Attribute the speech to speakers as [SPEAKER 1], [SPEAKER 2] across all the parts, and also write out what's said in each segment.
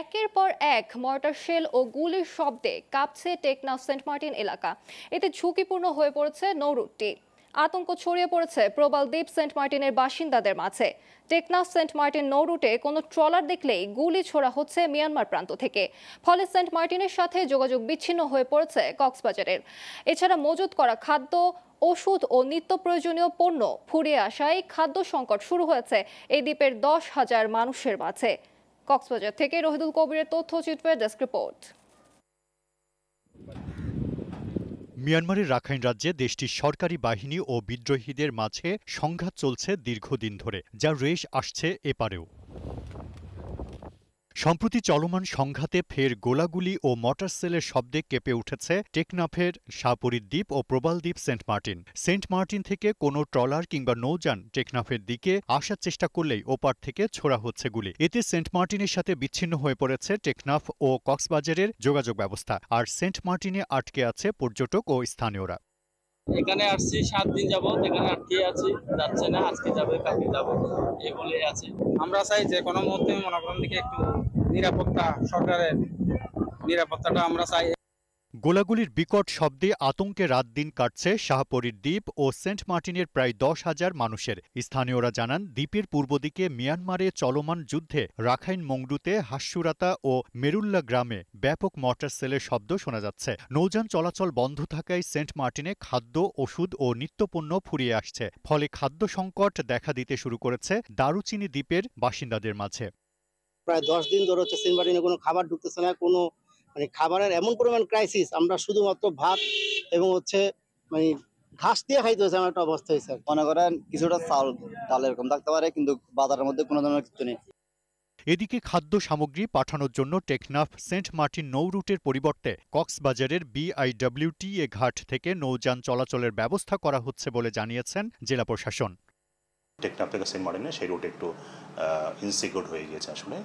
[SPEAKER 1] একের পর এক মর্টার শেল ও গুলির শব্দে কাঁপছে টেকনাফ সেন্ট মার্টিন এলাকা এতে ঝুঁকিপূর্ণ হয়ে পড়েছে নৌরুটটি আতঙ্ক ছড়িয়ে পড়েছে প্রবাল দ্বীপ সেন্ট মার্টিনের বাসিন্দাদের মাঝে টেকনাফ সেন্ট মার্টিন নৌরুটে কোনো ট্রলার দেখলেই গুলি ছোড়া হচ্ছে মিয়ানমার প্রান্ত থেকে ফলে সেন্ট মার্টিনের সাথে যোগাযোগ বিচ্ছিন্ন হয়ে পড়েছে কক্সবাজারের এছাড়া মজুত করা খাদ্য ওষুধ ও নিত্য প্রয়োজনীয় পণ্য ফুরিয়ে আসায় খাদ্য সংকট শুরু হয়েছে এই দ্বীপের দশ হাজার মানুষের মাঝে কক্সবাজার থেকে রহিদুল কবিরের তথ্যচিত্রের ডেস্ক রিপোর্ট
[SPEAKER 2] মিয়ানমারের রাখাইন রাজ্যে দেশটির সরকারি বাহিনী ও বিদ্রোহীদের মাঝে সংঘাত চলছে দীর্ঘদিন ধরে যা রেশ আসছে এপারেও সম্প্রতি চলমান সংঘাতে ফের গোলাগুলি ও সেলের শব্দে কেঁপে উঠেছে টেকনাফের সাপরির দ্বীপ ও প্রবালদ্বীপ সেন্ট মার্টিন সেন্ট মার্টিন থেকে কোনো ট্রলার কিংবা নৌযান টেকনাফের দিকে আসার চেষ্টা করলেই ওপার থেকে ছোড়া হচ্ছে গুলি এতে সেন্ট মার্টিনের সাথে বিচ্ছিন্ন হয়ে পড়েছে টেকনাফ ও কক্সবাজারের যোগাযোগ ব্যবস্থা আর সেন্ট মার্টিনে আটকে আছে পর্যটক ও স্থানীয়রা
[SPEAKER 1] এখানে আসছি সাত দিন যাব এখানে আটকে আছি যাচ্ছে না আজকে যাবে কালকে যাবো এগুলোই আছে আমরা চাই যে কোনো মুহূর্তে মনে করেন দিকে একটু নিরাপত্তা সরকারের নিরাপত্তাটা আমরা চাই
[SPEAKER 2] গোলাগুলির বিকট শব্দে আতঙ্কে রাত দিন কাটছে শাহপরীর দ্বীপ ও সেন্ট মার্টিনের প্রায় দশ হাজার মানুষের স্থানীয়রা জানান দ্বীপের পূর্ব দিকে মিয়ানমারে চলমান যুদ্ধে রাখাইন মংডুতে হাস্যুরাতা ও মেরুল্লা গ্রামে ব্যাপক মর্টার সেলের শব্দ শোনা যাচ্ছে নৌযান চলাচল বন্ধ থাকায় সেন্ট মার্টিনে খাদ্য ওষুধ ও নিত্যপণ্য ফুরিয়ে আসছে ফলে খাদ্য সংকট দেখা দিতে শুরু করেছে দারুচিনি দ্বীপের বাসিন্দাদের মাঝে প্রায় দশ দিন ধরে হচ্ছে সিনবাটিনে কোনো খাবার ঢুকতেছে না কোনো মানে খাবারের এমন পরিমাণ ক্রাইসিস আমরা শুধুমাত্র ভাত এবং হচ্ছে মানে ঘাস দিয়ে খাইতে হয়েছে আমার একটা অবস্থা হয়েছে মনে করেন কিছুটা চাল ডাল এরকম থাকতে পারে কিন্তু বাজারের মধ্যে কোনো ধরনের কিছু নেই এদিকে খাদ্য সামগ্রী পাঠানোর জন্য টেকনাফ সেন্ট মার্টিন নৌ রুটের পরিবর্তে কক্সবাজারের বিআইডব্লিউটি এ ঘাট থেকে নৌযান চলাচলের ব্যবস্থা করা হচ্ছে বলে জানিয়েছেন জেলা প্রশাসন
[SPEAKER 3] টেকনাফ থেকে সেন্ট মার্টিনে সেই রুট একটু ইনসিকিউর হয়ে গিয়েছে আসলে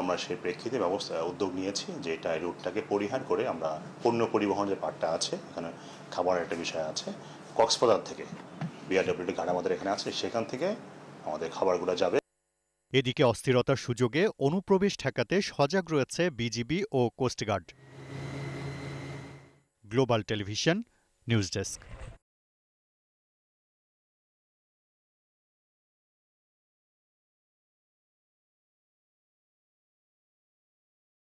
[SPEAKER 3] আমরা সেই প্রেক্ষিতে ব্যবস্থা উদ্যোগ নিয়েছি যে এটা এই রুটটাকে পরিহার করে আমরা পণ্য পরিবহন যে পার্টটা আছে এখানে খাবারের একটা বিষয় আছে কক্সবাজার থেকে বিআরডব্লিউটি ঘাট আমাদের এখানে আছে সেখান থেকে আমাদের খাবারগুলো যাবে
[SPEAKER 2] এদিকে অস্থিরতার সুযোগে অনুপ্রবেশ ঠেকাতে সজাগ রয়েছে বিজিবি ও coast guard Global
[SPEAKER 1] Television news desk